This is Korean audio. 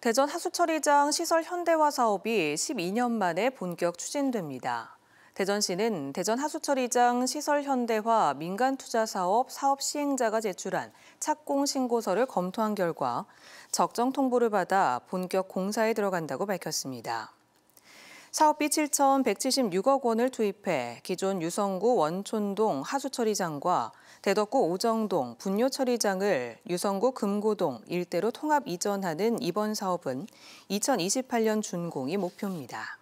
대전 하수처리장 시설 현대화 사업이 12년 만에 본격 추진됩니다. 대전시는 대전 하수처리장 시설 현대화 민간 투자 사업 사업 시행자가 제출한 착공 신고서를 검토한 결과 적정 통보를 받아 본격 공사에 들어간다고 밝혔습니다. 사업비 7,176억 원을 투입해 기존 유성구 원촌동 하수처리장과 대덕구 오정동 분뇨처리장을 유성구 금고동 일대로 통합 이전하는 이번 사업은 2028년 준공이 목표입니다.